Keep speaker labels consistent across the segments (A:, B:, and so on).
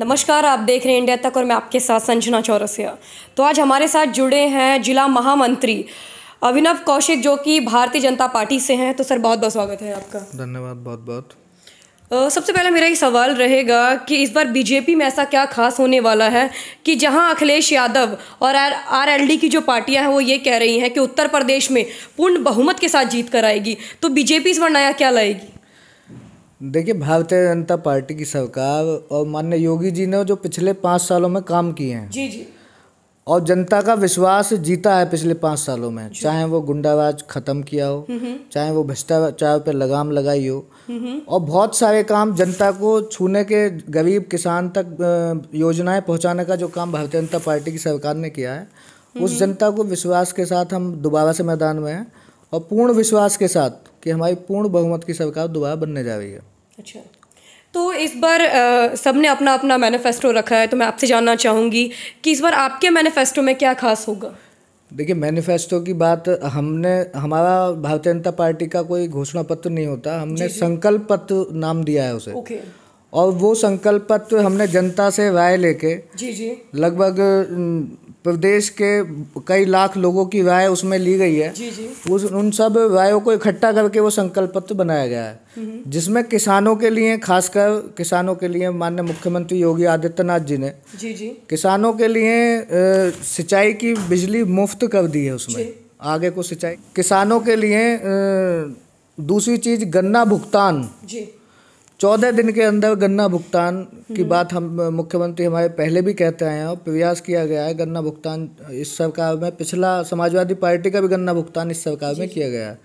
A: नमस्कार आप देख रहे हैं इंडिया तक और मैं आपके साथ संजना चौरसिया तो आज हमारे साथ जुड़े हैं जिला महामंत्री अभिनव कौशिक जो कि भारतीय जनता पार्टी से हैं तो सर बहुत बहुत स्वागत है आपका धन्यवाद बहुत बहुत सबसे पहले मेरा ये सवाल रहेगा कि इस बार बीजेपी में ऐसा क्या खास होने वाला है कि जहां अखिलेश यादव और आर डी की जो पार्टियां हैं वो ये कह रही हैं कि उत्तर प्रदेश में पूर्ण बहुमत के साथ जीत कर आएगी तो बीजेपी इस बार नया क्या लाएगी
B: देखिए भारतीय जनता पार्टी की सरकार और माननीय योगी जी ने जो पिछले पाँच सालों में काम किए हैं जी जी और जनता का विश्वास जीता है पिछले पाँच सालों में चाहे वो गुंडावाज खत्म किया हो हम्म, हम्म। चाहे वो भ्रष्टाचार पर लगाम लगाई हो हम्म, और बहुत सारे काम जनता को छूने के गरीब किसान तक योजनाएं पहुंचाने का जो काम भारतीय जनता पार्टी की सरकार ने किया है उस जनता को विश्वास के साथ हम दोबारा से मैदान में हैं और पूर्ण विश्वास के साथ कि हमारी पूर्ण बहुमत की सरकार दोबारा बनने जा रही है अच्छा
A: तो इस बार सबने अपना अपना मैनिफेस्टो रखा है तो मैं आपसे जानना चाहूँगी कि इस बार आपके मैनिफेस्टो में क्या खास होगा
B: देखिए मैनिफेस्टो की बात हमने हमारा भारतीय जनता पार्टी का कोई घोषणा पत्र नहीं होता हमने संकल्प पत्र नाम दिया है उसे ओके और वो संकल्प पत्र हमने जनता से राय लेके जी जी लगभग प्रदेश के कई लाख लोगों की राय उसमें ली गई है जी जी। उस उन सब रायों को इकट्ठा करके वो संकल्प पत्र बनाया गया है हम्म, हम्म। जिसमें किसानों के लिए खासकर किसानों के लिए माननीय मुख्यमंत्री योगी आदित्यनाथ जी ने जी जी। किसानों के लिए सिंचाई की बिजली मुफ्त कर दी है उसमें आगे को सिंचाई किसानों के लिए दूसरी चीज़ गन्ना भुगतान जी चौदह दिन के अंदर गन्ना भुगतान की हम्म। बात हम मुख्यमंत्री हमारे पहले भी कहते आए हैं और प्रयास किया गया है गन्ना भुगतान इस सरकार में पिछला समाजवादी पार्टी का भी गन्ना भुगतान इस सरकार में किया गया है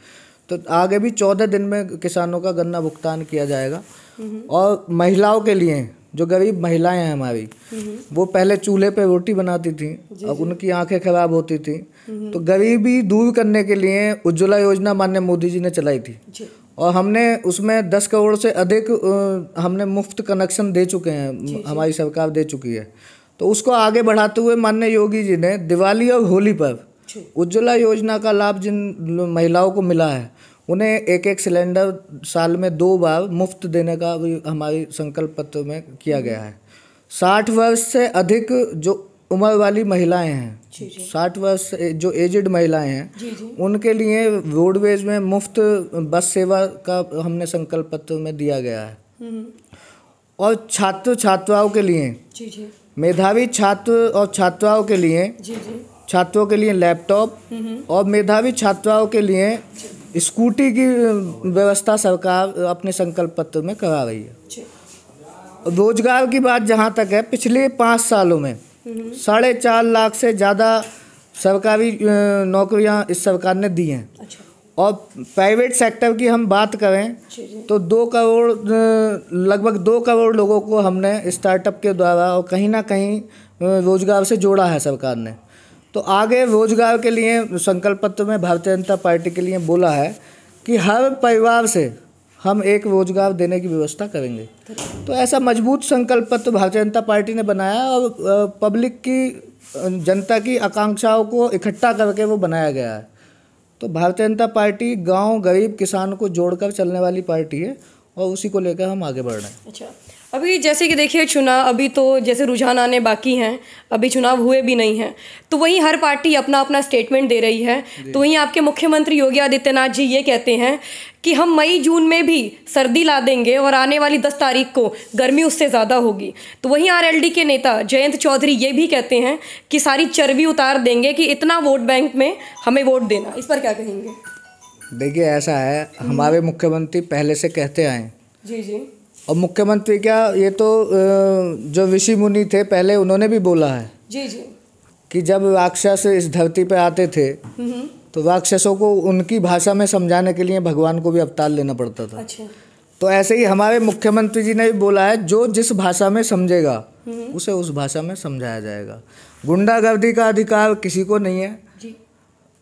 B: तो आगे भी चौदह दिन में किसानों का गन्ना भुगतान किया जाएगा हम्म। और महिलाओं के लिए जो गरीब महिलाएं हैं हमारी हम्म। वो पहले चूल्हे पे रोटी बनाती थी अब उनकी आंखें खराब होती थी तो गरीबी दूर करने के लिए उज्ज्वला योजना मान्य मोदी जी ने चलाई थी और हमने उसमें दस करोड़ से अधिक हमने मुफ्त कनेक्शन दे चुके हैं हमारी सरकार दे चुकी है तो उसको आगे बढ़ाते हुए माननीय योगी जी ने दिवाली और होली पर उज्ज्वला योजना का लाभ जिन महिलाओं को मिला है उन्हें एक एक सिलेंडर साल में दो बार मुफ्त देने का भी हमारी संकल्प पत्र में किया गया है साठ वर्ष से अधिक जो उम्र वाली महिलाएं हैं साठ वर्ष जो एजड महिलाएं हैं उनके लिए रोडवेज में मुफ्त बस सेवा का हमने संकल्प पत्र में दिया गया है हम्म। और छात्र छात्राओं के लिए मेधावी छात्र और छात्राओं के लिए छात्रों के लिए लैपटॉप हम्म। और मेधावी छात्राओं के लिए स्कूटी की व्यवस्था सरकार अपने संकल्प पत्र में करा रही है रोजगार की बात जहाँ तक है पिछले पाँच सालों में साढ़े चार लाख से ज़्यादा सरकारी नौकरियां इस सरकार ने दी हैं अच्छा। और प्राइवेट सेक्टर की हम बात करें तो दो करोड़ लगभग दो करोड़ लोगों को हमने स्टार्टअप के द्वारा और कहीं ना कहीं रोजगार से जोड़ा है सरकार ने तो आगे रोजगार के लिए संकल्प पत्र में भारतीय जनता पार्टी के लिए बोला है कि हर परिवार से हम एक रोजगार देने की व्यवस्था करेंगे तो ऐसा मजबूत संकल्प पत्र तो भारतीय जनता पार्टी ने बनाया और पब्लिक की जनता की आकांक्षाओं को इकट्ठा करके वो बनाया गया है तो भारतीय जनता पार्टी गांव गरीब किसान को जोड़कर चलने वाली पार्टी है और उसी को लेकर हम आगे बढ़ रहे हैं अच्छा
A: अभी जैसे कि देखिए चुनाव अभी तो जैसे रुझान आने बाकी हैं अभी चुनाव हुए भी नहीं हैं तो वहीं हर पार्टी अपना अपना स्टेटमेंट दे रही है तो वहीं आपके मुख्यमंत्री योगी आदित्यनाथ जी ये कहते हैं कि हम मई जून में भी सर्दी ला देंगे और आने वाली दस तारीख को गर्मी उससे ज़्यादा होगी तो वहीं आर के नेता जयंत चौधरी ये भी कहते हैं कि सारी चर्बी उतार देंगे कि इतना वोट बैंक में हमें वोट देना इस पर क्या कहेंगे
B: देखिए ऐसा है हमारे मुख्यमंत्री पहले से कहते आए जी जी और मुख्यमंत्री क्या ये तो जो ऋषि मुनि थे पहले उन्होंने भी बोला है जी जी कि जब राक्षस इस धरती पर आते थे हम्म। तो राक्षसों को उनकी भाषा में समझाने के लिए भगवान को भी अवतार लेना पड़ता था अच्छा। तो ऐसे ही हमारे मुख्यमंत्री जी ने भी बोला है जो जिस भाषा में समझेगा हम्म। उसे उस भाषा में समझाया जाएगा गुंडागर्दी का अधिकार किसी को नहीं है जी।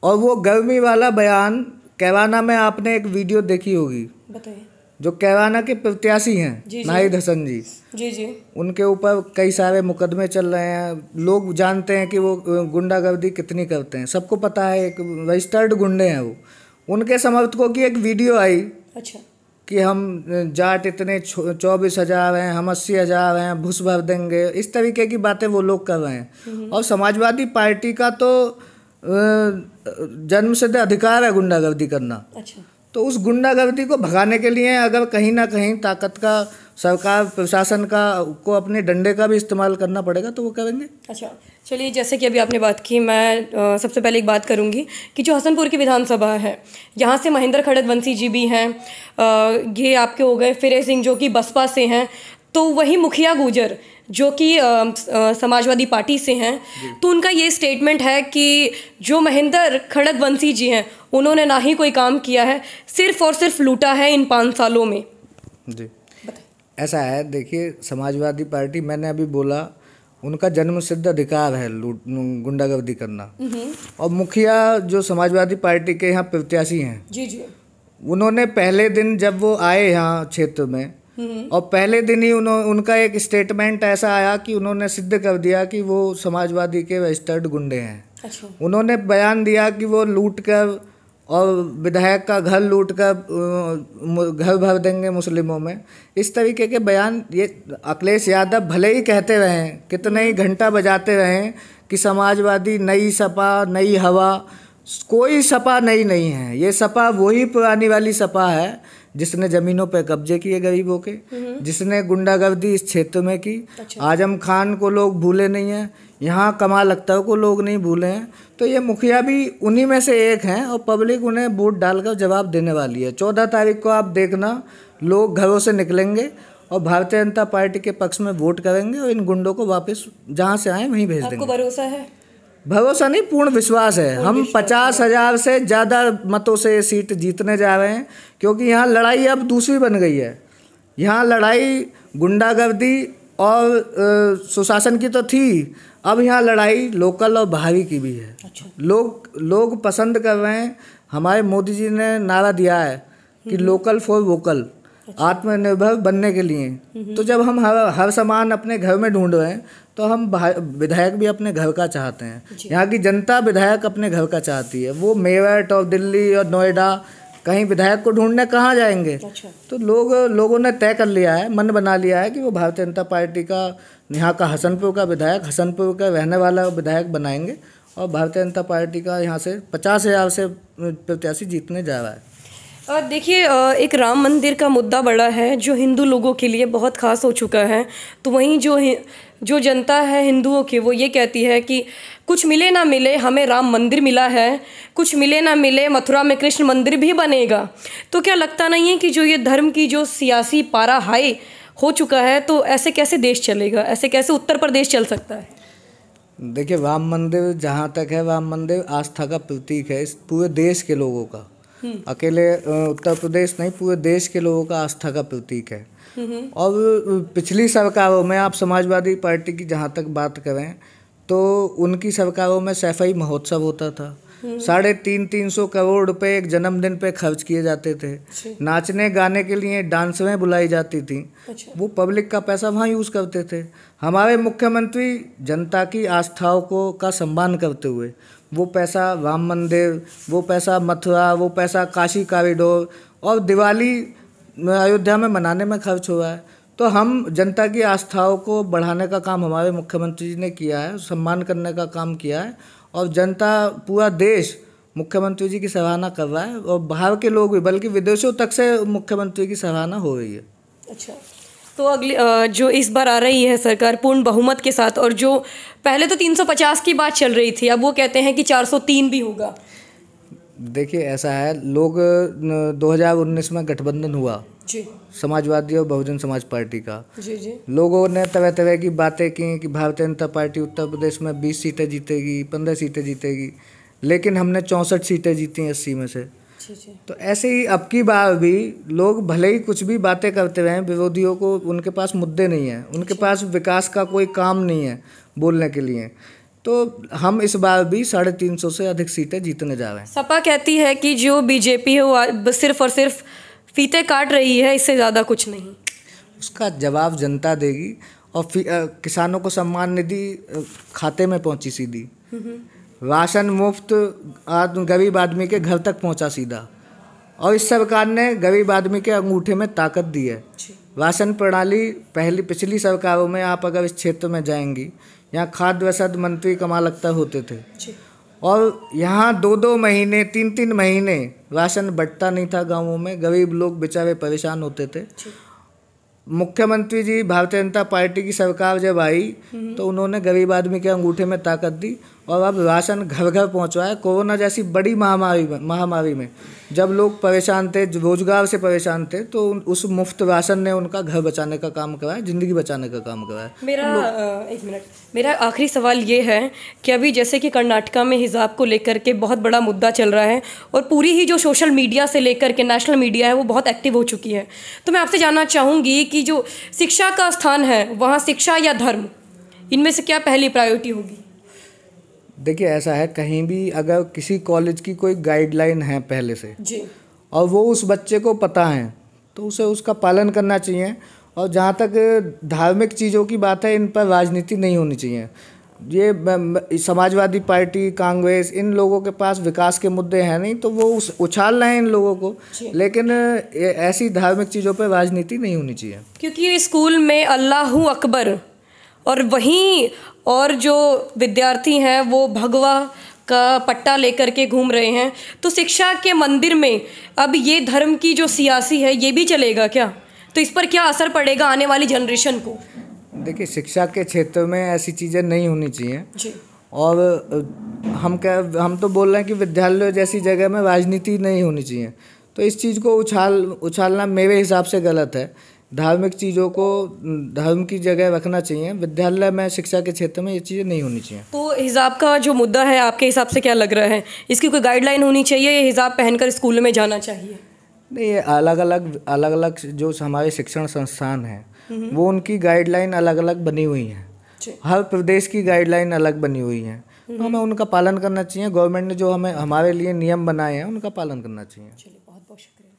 B: और वो गर्मी वाला बयान कैवाना में आपने एक वीडियो देखी होगी बताइए जो कैवाना के प्रत्याशी हैं नाहिद हसन जी जी जी उनके ऊपर कई सारे मुकदमे चल रहे हैं लोग जानते हैं कि वो गुंडागर्दी कितनी करते हैं सबको पता है एक रजिस्टर्ड गुंडे हैं वो उनके समर्थकों की एक वीडियो आई अच्छा कि हम जाट इतने चौबीस हजार हैं हम अस्सी हजार हैं भूस भर देंगे इस तरीके की बातें वो लोग कर रहे हैं हम्म। और समाजवादी पार्टी का तो जन्म से अधिकार है गुंडागर्दी करना अच्छा तो उस गुंडागर्दी को भगाने के लिए अगर कहीं ना कहीं ताकत का सरकार प्रशासन का को अपने डंडे का भी इस्तेमाल करना पड़ेगा तो वो
A: करेंगे अच्छा चलिए जैसे कि अभी आपने बात की मैं आ, सबसे पहले एक बात करूंगी कि जो हसनपुर की विधानसभा है यहाँ से महेंद्र खड़गवंशी वंशी जी भी हैं ये आपके हो गए फिरे सिंह जो कि बसपा से हैं तो वही मुखिया गुजर जो कि समाजवादी पार्टी से हैं तो उनका ये स्टेटमेंट है कि जो महेंद्र वंशी जी हैं उन्होंने ना ही कोई काम किया है सिर्फ और सिर्फ लूटा है इन पाँच सालों में
B: जी ऐसा है देखिए समाजवादी पार्टी मैंने अभी बोला उनका जन्म सिद्ध अधिकार है लूट गुंडागर्दी करना हम्म। और मुखिया जो समाजवादी पार्टी के यहाँ प्रत्याशी हैं जी जी उन्होंने पहले दिन जब वो आए यहाँ क्षेत्र में और पहले दिन ही उन्होंने उनका एक स्टेटमेंट ऐसा आया कि उन्होंने सिद्ध कर दिया कि वो समाजवादी के रजिस्टर्ड गुंडे हैं अच्छा। उन्होंने बयान दिया कि वो लूट कर और विधायक का घर लूट कर घर भर देंगे मुस्लिमों में इस तरीके के बयान ये अखिलेश यादव भले ही कहते रहें कितने ही घंटा बजाते रहें कि समाजवादी नई सपा नई हवा कोई सपा नई नहीं है ये सपा वही पुरानी वाली सपा है जिसने जमीनों पर कब्जे किए गरीबों के हम्म। जिसने गुंडागर्दी इस क्षेत्र में की अच्छा। आजम खान को लोग भूले नहीं हैं यहाँ कमाल अख्तर को लोग नहीं भूले हैं तो ये मुखिया भी उन्हीं में से एक हैं और पब्लिक उन्हें वोट डालकर जवाब देने वाली है चौदह तारीख को आप देखना लोग घरों से निकलेंगे और भारतीय जनता पार्टी के पक्ष में वोट करेंगे और इन गुंडों को वापस जहाँ से आए वहीं भेज देंगे भरोसा है भरोसा नहीं पूर्ण विश्वास है पूर्ण हम पचास हजार से ज़्यादा मतों से सीट जीतने जा रहे हैं क्योंकि यहाँ लड़ाई अब दूसरी बन गई है यहाँ लड़ाई गुंडागर्दी और सुशासन की तो थी अब यहाँ लड़ाई लोकल और बाहरी की भी है अच्छा। लोग लोग पसंद कर रहे हैं हमारे मोदी जी ने नारा दिया है कि हम्म। लोकल फॉर वोकल अच्छा। आत्मनिर्भर बनने के लिए तो जब हम हर हर सामान अपने घर में ढूंढ रहे हैं तो हम विधायक भी अपने घर का चाहते हैं यहाँ की जनता विधायक अपने घर का चाहती है वो मेरठ और दिल्ली और नोएडा कहीं विधायक को ढूंढने कहाँ जाएंगे अच्छा। तो लोग लोगों ने तय कर लिया है मन बना लिया है कि वो भारतीय जनता पार्टी का यहाँ का हसनपुर का विधायक हसनपुर का रहने वाला विधायक बनाएंगे और भारतीय जनता पार्टी का यहाँ से पचास हज़ार से प्रत्याशी जीतने जा रहा है
A: देखिए एक राम मंदिर का मुद्दा बड़ा है जो हिंदू लोगों के लिए बहुत ख़ास हो चुका है तो वहीं जो जो जनता है हिंदुओं की वो ये कहती है कि कुछ मिले ना मिले हमें राम मंदिर मिला है कुछ मिले ना मिले मथुरा में कृष्ण मंदिर भी बनेगा तो क्या लगता नहीं है कि जो ये धर्म की जो सियासी पारा हाई हो चुका है तो ऐसे कैसे देश चलेगा ऐसे कैसे उत्तर प्रदेश चल सकता है
B: देखिए राम मंदिर जहाँ तक है राम मंदिर आस्था का प्रतीक है इस पूरे देश के लोगों का अकेले उत्तर प्रदेश नहीं पूरे देश के लोगों का आस्था का प्रतीक है और पिछली सरकारों में आप समाजवादी पार्टी की जहाँ तक बात करें तो उनकी सरकारों में सैफई महोत्सव होता था साढ़े तीन तीन सौ करोड़ रुपए एक जन्मदिन पे खर्च किए जाते थे अच्छा। नाचने गाने के लिए डांसरें बुलाई जाती थी अच्छा। वो पब्लिक का पैसा वहाँ यूज़ करते थे हमारे मुख्यमंत्री जनता की आस्थाओं को का सम्मान करते हुए वो पैसा राम मंदिर वो पैसा मथुरा वो पैसा काशी कॉरिडोर और दिवाली अयोध्या में मनाने में खर्च हुआ है तो हम जनता की आस्थाओं को बढ़ाने का काम हमारे मुख्यमंत्री जी ने किया है सम्मान करने का काम किया है और जनता पूरा देश मुख्यमंत्री जी की सराहना कर रहा है और बाहर के लोग भी बल्कि विदेशों तक से मुख्यमंत्री की सराहना हो रही है
A: अच्छा तो अगली जो इस बार आ रही है सरकार पूर्ण बहुमत के साथ और जो पहले तो 350 की बात चल रही थी अब वो कहते हैं कि 403 भी होगा
B: देखिए ऐसा है लोग 2019 में गठबंधन हुआ जी समाजवादी और बहुजन समाज पार्टी का जी जी लोगों ने तरह तरह की बातें की कि भारतीय जनता पार्टी उत्तर प्रदेश में 20 सीटें जीतेगी 15 सीटें जीतेगी लेकिन हमने चौंसठ सीटें जीती अस्सी में से तो ऐसे ही अब की बार भी लोग भले ही कुछ भी बातें करते रहे विरोधियों को उनके पास मुद्दे नहीं हैं उनके पास विकास का कोई काम नहीं है बोलने के लिए तो हम इस बार भी साढ़े तीन सौ से अधिक सीटें जीतने जा रहे हैं
A: सपा कहती है कि जो बीजेपी है वो सिर्फ और सिर्फ फीते काट रही है इससे ज़्यादा कुछ नहीं
B: उसका जवाब जनता देगी और आ, किसानों को सम्मान निधि खाते में पहुंची सीधी हम्म, हम्म। राशन मुफ्त आदमी गरीब आदमी के घर तक पहुंचा सीधा और इस सरकार ने गरीब आदमी के अंगूठे में ताकत दी है राशन प्रणाली पहली पिछली सरकारों में आप अगर इस क्षेत्र में जाएंगी यहाँ खाद्य वसद मंत्री कमाल अख्तर होते थे और यहाँ दो दो महीने तीन तीन महीने राशन बटता नहीं था गाँवों में गरीब लोग बेचारे परेशान होते थे मुख्यमंत्री जी भारतीय जनता पार्टी की सरकार जब आई हम्म। तो उन्होंने गरीब आदमी के अंगूठे में ताकत दी और अब राशन घर घर पहुंचा है कोरोना जैसी बड़ी महामारी में महामारी में जब लोग परेशान थे रोजगार से परेशान थे तो उस मुफ्त राशन ने उनका घर बचाने का काम करा है ज़िंदगी बचाने का काम करा है
A: मेरा तो एक मिनट मेरा आखिरी सवाल ये है कि अभी जैसे कि कर्नाटका में हिजाब को लेकर के बहुत बड़ा मुद्दा चल रहा है और पूरी ही जो सोशल मीडिया से लेकर के नेशनल मीडिया है वो बहुत एक्टिव हो चुकी है तो मैं आपसे जानना चाहूँगी कि जो शिक्षा का स्थान है वहाँ शिक्षा या धर्म इनमें से क्या पहली प्रायोरिटी होगी
B: देखिए ऐसा है कहीं भी अगर किसी कॉलेज की कोई गाइडलाइन है पहले से जी और वो उस बच्चे को पता है तो उसे उसका पालन करना चाहिए और जहाँ तक धार्मिक चीज़ों की बात है इन पर राजनीति नहीं होनी चाहिए ये समाजवादी पार्टी कांग्रेस इन लोगों के पास विकास के मुद्दे हैं नहीं तो वो उस उछाल रहे हैं इन लोगों को लेकिन ऐसी धार्मिक चीज़ों पर राजनीति नहीं होनी चाहिए
A: क्योंकि स्कूल में अल्लाह अकबर और वहीं और जो विद्यार्थी हैं वो भगवा का पट्टा लेकर के घूम रहे हैं तो शिक्षा के मंदिर में अब ये धर्म की जो सियासी है ये भी चलेगा क्या तो इस पर क्या असर पड़ेगा आने वाली जनरेशन को
B: देखिए शिक्षा के क्षेत्र में ऐसी चीज़ें नहीं होनी चाहिए जी और हम कह हम तो बोल रहे हैं कि विद्यालय जैसी जगह में राजनीति नहीं होनी चाहिए तो इस चीज़ को उछाल उछालना मेरे हिसाब से गलत है धार्मिक चीज़ों को धर्म की जगह रखना चाहिए विद्यालय में शिक्षा के क्षेत्र में ये चीज़ें नहीं होनी चाहिए
A: तो हिजाब का जो मुद्दा है आपके हिसाब से क्या लग रहा है इसकी कोई गाइडलाइन होनी चाहिए या हिजाब पहनकर स्कूल में जाना चाहिए
B: नहीं ये अलग अलग अलग अलग जो हमारे शिक्षण संस्थान हैं हम्म। वो उनकी गाइडलाइन अलग अलग बनी हुई हैं हर प्रदेश की गाइडलाइन अलग बनी हुई है तो हम्म। हमें उनका पालन करना चाहिए गवर्नमेंट ने जो हमें हमारे लिए नियम बनाए हैं उनका पालन करना चाहिए चलिए बहुत बहुत शुक्रिया